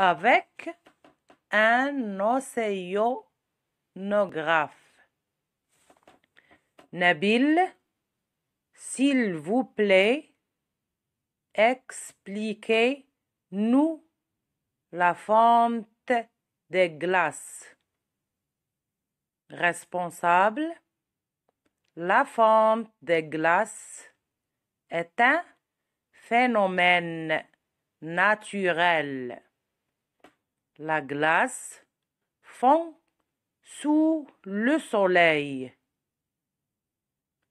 avec un océanographe. Nabil, s'il vous plaît, expliquez-nous la fonte des glaces. Responsable, la fonte des glaces est un phénomène naturel la glace fond sous le soleil.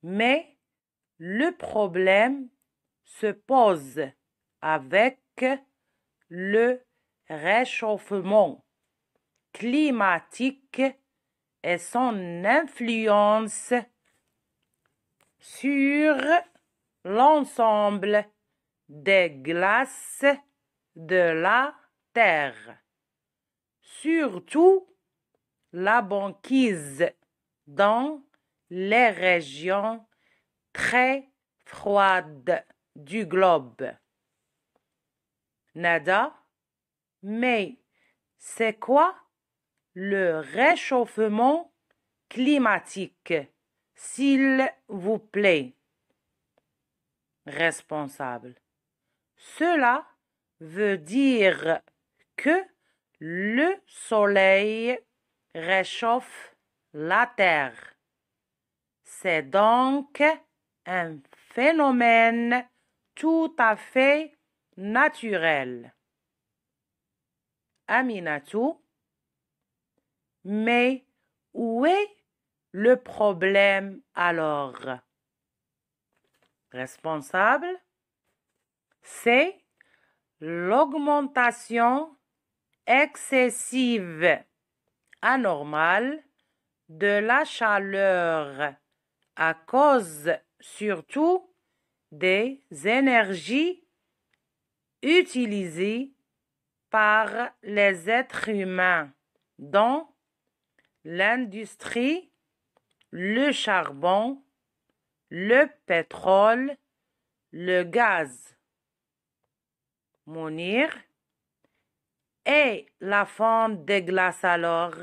Mais le problème se pose avec le réchauffement climatique et son influence sur l'ensemble des glaces de la Terre surtout la banquise dans les régions très froides du globe. Nada, mais c'est quoi le réchauffement climatique, s'il vous plaît? Responsable. Cela veut dire que le soleil réchauffe la Terre. C'est donc un phénomène tout à fait naturel. Aminatou, mais où est le problème alors? Responsable, c'est l'augmentation excessive, anormale, de la chaleur à cause surtout des énergies utilisées par les êtres humains dans l'industrie, le charbon, le pétrole, le gaz. Monir et la des glaces alors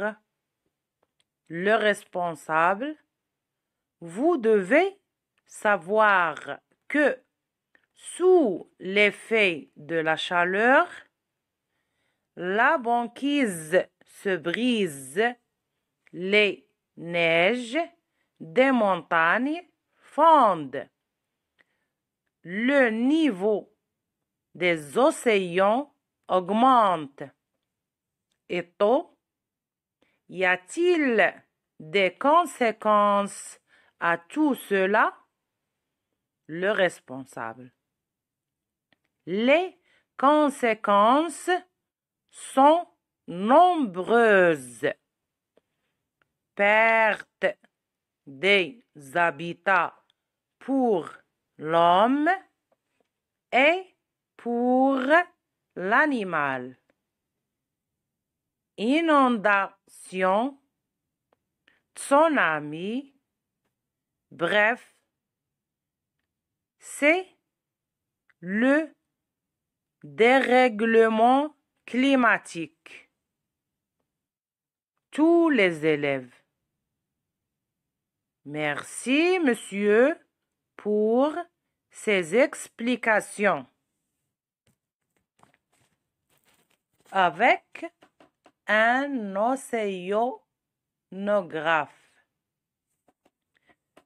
le responsable, vous devez savoir que sous l'effet de la chaleur, la banquise se brise, les neiges des montagnes fondent, le niveau des océans augmente. Et tôt, y a-t-il des conséquences à tout cela? Le responsable. Les conséquences sont nombreuses. Perte des habitats pour l'homme et pour l'animal. Inondation, tsunami, bref, c'est le dérèglement climatique. Tous les élèves. Merci, monsieur, pour ces explications. avec un océanographe.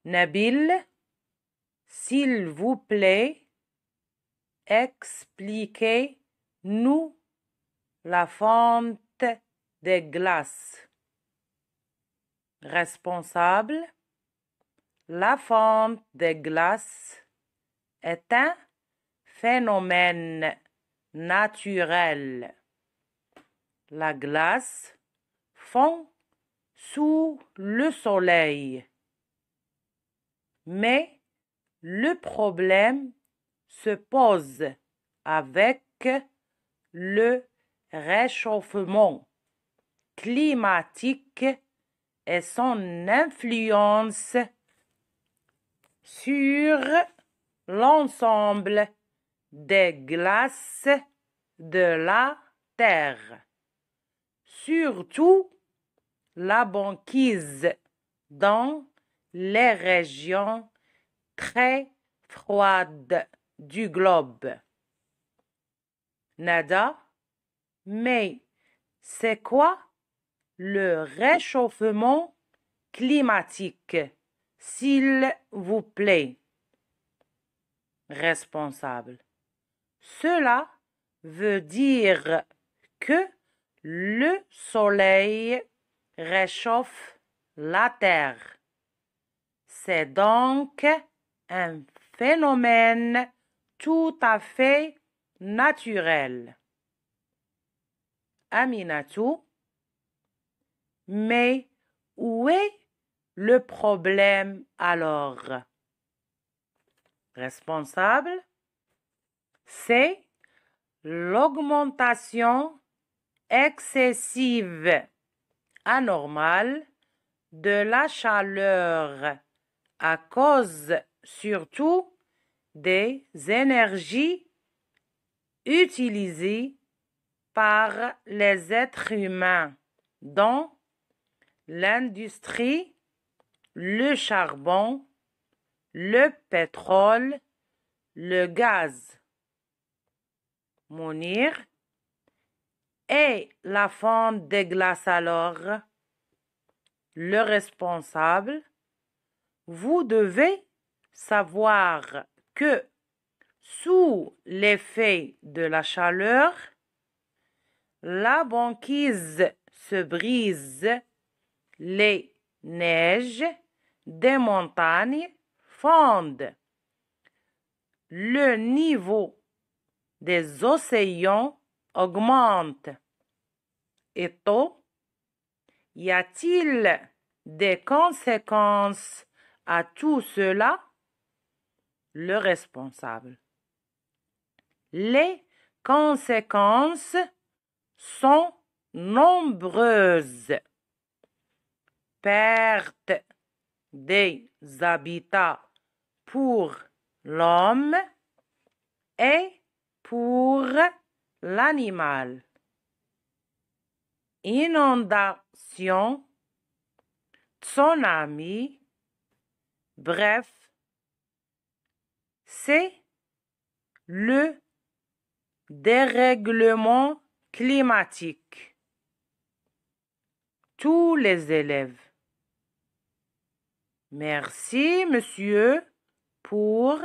Nabil, s'il vous plaît, expliquez-nous la fonte des glaces. Responsable, la fonte des glaces est un phénomène naturel la glace fond sous le soleil. Mais le problème se pose avec le réchauffement climatique et son influence sur l'ensemble des glaces de la Terre surtout la banquise dans les régions très froides du globe. Nada, mais c'est quoi le réchauffement climatique, s'il vous plaît? Responsable. Cela veut dire que le soleil réchauffe la Terre. C'est donc un phénomène tout à fait naturel. Aminatou, mais où est le problème alors? Responsable, c'est l'augmentation excessive, anormale, de la chaleur à cause surtout des énergies utilisées par les êtres humains, dans l'industrie, le charbon, le pétrole, le gaz. Monir et la des déglace alors le responsable. Vous devez savoir que sous l'effet de la chaleur, la banquise se brise, les neiges des montagnes fondent, le niveau des océans augmente. Et tôt, y a-t-il des conséquences à tout cela? Le responsable. Les conséquences sont nombreuses. Perte des habitats pour l'homme et pour l'animal. Inondation, tsunami, bref, c'est le dérèglement climatique. Tous les élèves. Merci, monsieur, pour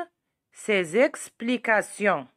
ces explications.